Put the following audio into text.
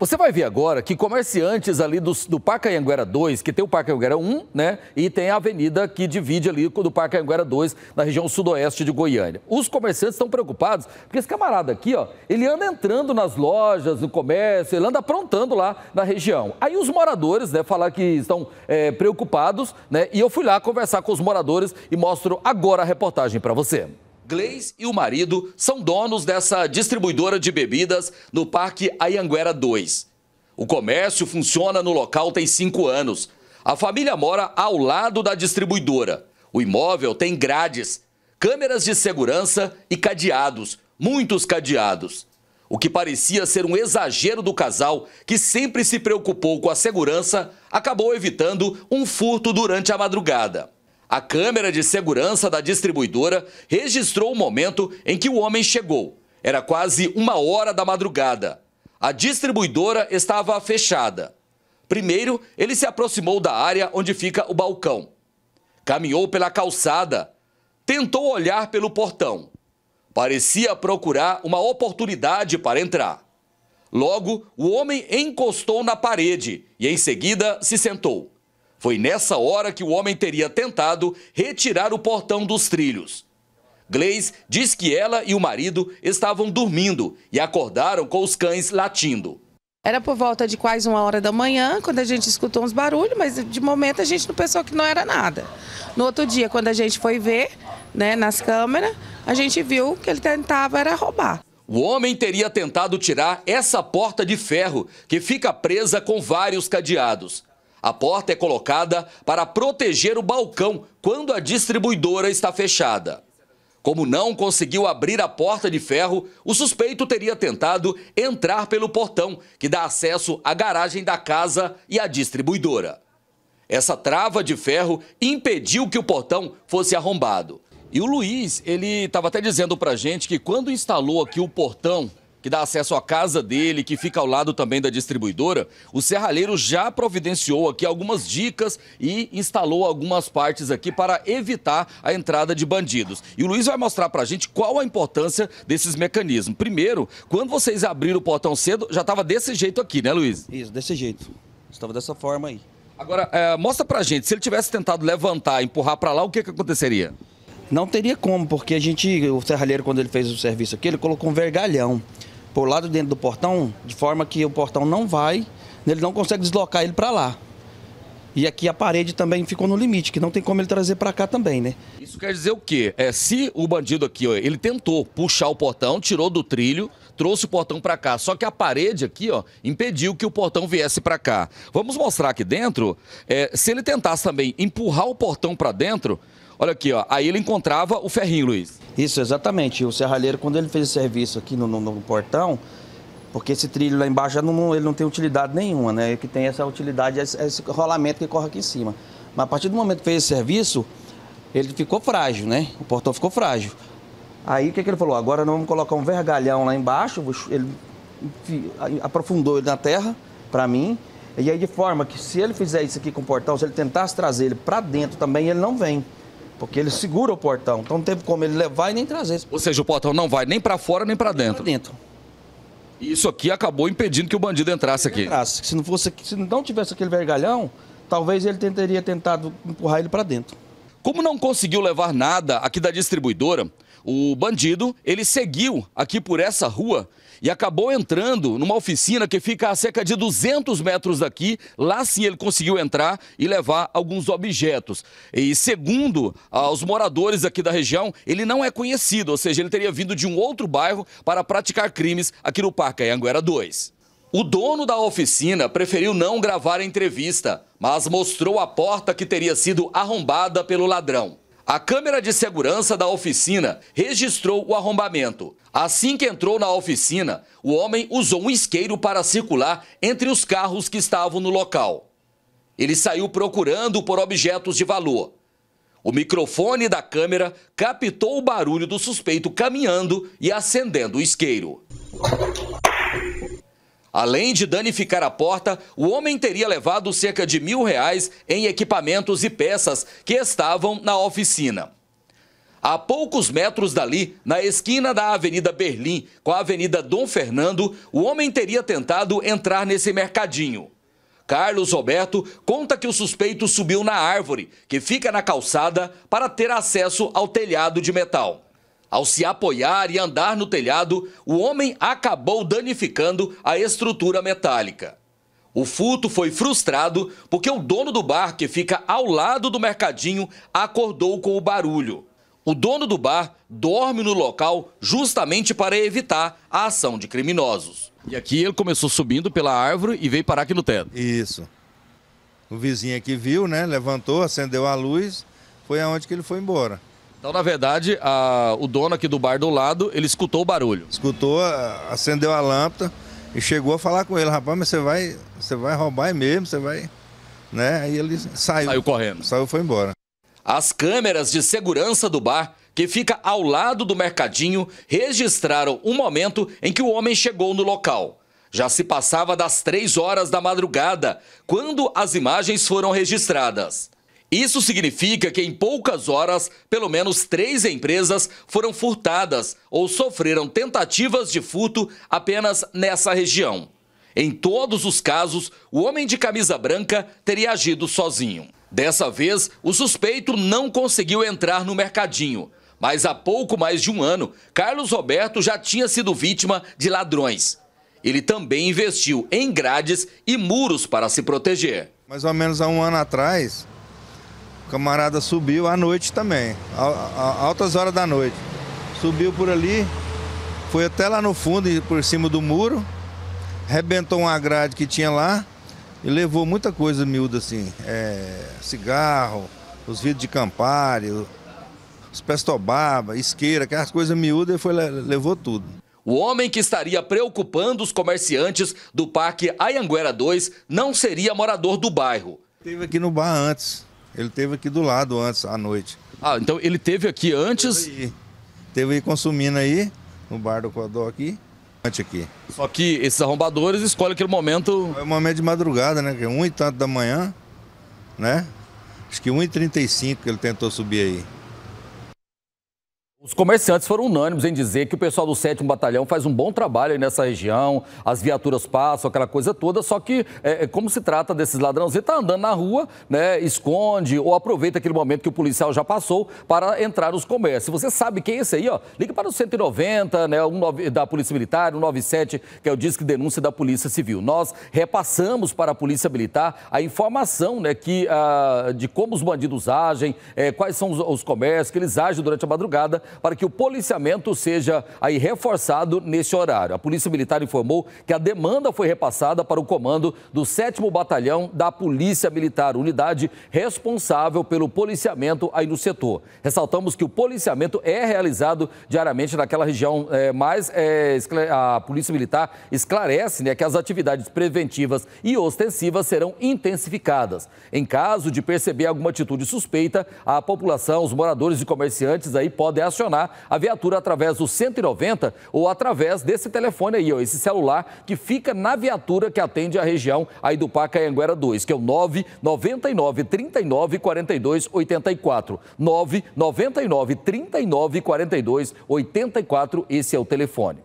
Você vai ver agora que comerciantes ali do, do Parque Anguera 2, que tem o Parque Anguera 1, né? E tem a avenida que divide ali do Parque Anguera 2, na região sudoeste de Goiânia. Os comerciantes estão preocupados, porque esse camarada aqui, ó, ele anda entrando nas lojas, no comércio, ele anda aprontando lá na região. Aí os moradores, né, falaram que estão é, preocupados, né? E eu fui lá conversar com os moradores e mostro agora a reportagem para você. Gleis e o marido são donos dessa distribuidora de bebidas no Parque Ayanguera 2. O comércio funciona no local tem cinco anos. A família mora ao lado da distribuidora. O imóvel tem grades, câmeras de segurança e cadeados, muitos cadeados. O que parecia ser um exagero do casal, que sempre se preocupou com a segurança, acabou evitando um furto durante a madrugada. A câmera de segurança da distribuidora registrou o momento em que o homem chegou. Era quase uma hora da madrugada. A distribuidora estava fechada. Primeiro, ele se aproximou da área onde fica o balcão. Caminhou pela calçada. Tentou olhar pelo portão. Parecia procurar uma oportunidade para entrar. Logo, o homem encostou na parede e, em seguida, se sentou. Foi nessa hora que o homem teria tentado retirar o portão dos trilhos. Gleis diz que ela e o marido estavam dormindo e acordaram com os cães latindo. Era por volta de quase uma hora da manhã, quando a gente escutou uns barulhos, mas de momento a gente não pensou que não era nada. No outro dia, quando a gente foi ver né, nas câmeras, a gente viu que ele tentava era roubar. O homem teria tentado tirar essa porta de ferro, que fica presa com vários cadeados. A porta é colocada para proteger o balcão quando a distribuidora está fechada. Como não conseguiu abrir a porta de ferro, o suspeito teria tentado entrar pelo portão que dá acesso à garagem da casa e à distribuidora. Essa trava de ferro impediu que o portão fosse arrombado. E o Luiz, ele estava até dizendo para gente que quando instalou aqui o portão que dá acesso à casa dele, que fica ao lado também da distribuidora, o serralheiro já providenciou aqui algumas dicas e instalou algumas partes aqui para evitar a entrada de bandidos. E o Luiz vai mostrar para a gente qual a importância desses mecanismos. Primeiro, quando vocês abriram o portão cedo, já estava desse jeito aqui, né, Luiz? Isso, desse jeito. Estava dessa forma aí. Agora, é, mostra a gente, se ele tivesse tentado levantar, empurrar para lá, o que, que aconteceria? Não teria como, porque a gente, o serralheiro, quando ele fez o serviço aqui, ele colocou um vergalhão por lado dentro do portão, de forma que o portão não vai, ele não consegue deslocar ele para lá. E aqui a parede também ficou no limite, que não tem como ele trazer para cá também, né? Isso quer dizer o quê? É, se o bandido aqui, ó, ele tentou puxar o portão, tirou do trilho, trouxe o portão para cá, só que a parede aqui, ó, impediu que o portão viesse para cá. Vamos mostrar aqui dentro, é, se ele tentasse também empurrar o portão para dentro, Olha aqui, ó. Aí ele encontrava o ferrinho, Luiz. Isso, exatamente. O serralheiro, quando ele fez o serviço aqui no, no, no portão, porque esse trilho lá embaixo não, ele não tem utilidade nenhuma, né? O é que tem essa utilidade é esse, é esse rolamento que corre aqui em cima. Mas a partir do momento que fez esse serviço, ele ficou frágil, né? O portão ficou frágil. Aí o que, é que ele falou? Agora nós vamos colocar um vergalhão lá embaixo. Ele aprofundou ele na terra, para mim. E aí, de forma que se ele fizer isso aqui com o portão, se ele tentasse trazer ele para dentro também, ele não vem. Porque ele segura o portão. Então não tem como ele levar e nem trazer. Ou seja, o portão não vai nem para fora nem para dentro. Pra dentro. isso aqui acabou impedindo que o bandido entrasse aqui. Entrasse. Se não fosse, se não tivesse aquele vergalhão, talvez ele teria tentado empurrar ele para dentro. Como não conseguiu levar nada aqui da distribuidora, o bandido, ele seguiu aqui por essa rua e acabou entrando numa oficina que fica a cerca de 200 metros daqui. Lá sim ele conseguiu entrar e levar alguns objetos. E segundo ah, os moradores aqui da região, ele não é conhecido, ou seja, ele teria vindo de um outro bairro para praticar crimes aqui no Parque Anguera 2. O dono da oficina preferiu não gravar a entrevista, mas mostrou a porta que teria sido arrombada pelo ladrão. A câmera de segurança da oficina registrou o arrombamento. Assim que entrou na oficina, o homem usou um isqueiro para circular entre os carros que estavam no local. Ele saiu procurando por objetos de valor. O microfone da câmera captou o barulho do suspeito caminhando e acendendo o isqueiro. Além de danificar a porta, o homem teria levado cerca de mil reais em equipamentos e peças que estavam na oficina. A poucos metros dali, na esquina da Avenida Berlim com a Avenida Dom Fernando, o homem teria tentado entrar nesse mercadinho. Carlos Roberto conta que o suspeito subiu na árvore, que fica na calçada, para ter acesso ao telhado de metal. Ao se apoiar e andar no telhado, o homem acabou danificando a estrutura metálica. O furto foi frustrado porque o dono do bar, que fica ao lado do mercadinho, acordou com o barulho. O dono do bar dorme no local justamente para evitar a ação de criminosos. E aqui ele começou subindo pela árvore e veio parar aqui no teto. Isso. O vizinho aqui viu, né? Levantou, acendeu a luz, foi aonde que ele foi embora. Então, na verdade, a, o dono aqui do bar do lado, ele escutou o barulho. Escutou, acendeu a lâmpada e chegou a falar com ele, rapaz, mas você vai, você vai roubar mesmo, você vai, né? Aí ele saiu. Saiu correndo. Saiu, foi embora. As câmeras de segurança do bar, que fica ao lado do mercadinho, registraram o um momento em que o homem chegou no local. Já se passava das três horas da madrugada, quando as imagens foram registradas. Isso significa que em poucas horas, pelo menos três empresas foram furtadas ou sofreram tentativas de furto apenas nessa região. Em todos os casos, o homem de camisa branca teria agido sozinho. Dessa vez, o suspeito não conseguiu entrar no mercadinho. Mas há pouco mais de um ano, Carlos Roberto já tinha sido vítima de ladrões. Ele também investiu em grades e muros para se proteger. Mais ou menos há um ano atrás, o camarada subiu à noite também, altas horas da noite. Subiu por ali, foi até lá no fundo, por cima do muro, rebentou uma grade que tinha lá e levou muita coisa miúda assim, é, cigarro, os vidros de campário, os pestobaba, isqueira, aquelas coisas miúdas, e foi, levou tudo. O homem que estaria preocupando os comerciantes do Parque Ayanguera 2 não seria morador do bairro. Teve aqui no bar antes. Ele teve aqui do lado antes, à noite. Ah, então ele teve aqui antes? Teve aí, aí consumindo aí, no bar do Codó aqui. antes Aqui. Só que esses arrombadores escolhem aquele momento. É o momento de madrugada, né? Que é um e tanto da manhã, né? Acho que 1h35 que ele tentou subir aí. Os comerciantes foram unânimes em dizer que o pessoal do 7 Batalhão faz um bom trabalho aí nessa região, as viaturas passam, aquela coisa toda, só que é, é como se trata desses ladrãozinhos, está andando na rua, né, esconde ou aproveita aquele momento que o policial já passou para entrar nos comércios. você sabe quem é esse aí, ó, liga para o 190, né, 19, da Polícia Militar, 197, que é o Disque Denúncia da Polícia Civil. Nós repassamos para a Polícia Militar a informação, né, que, ah, de como os bandidos agem, é, quais são os, os comércios, que eles agem durante a madrugada, para que o policiamento seja aí reforçado nesse horário. A Polícia Militar informou que a demanda foi repassada para o comando do 7 Batalhão da Polícia Militar, unidade responsável pelo policiamento aí no setor. Ressaltamos que o policiamento é realizado diariamente naquela região, é, mas é, a Polícia Militar esclarece né, que as atividades preventivas e ostensivas serão intensificadas. Em caso de perceber alguma atitude suspeita, a população, os moradores e comerciantes aí podem assumir acionar a viatura através do 190 ou através desse telefone aí, ó, esse celular que fica na viatura que atende a região aí do Pacaembu 2, que é o 999 39 42 84. 999 39 42 84, esse é o telefone.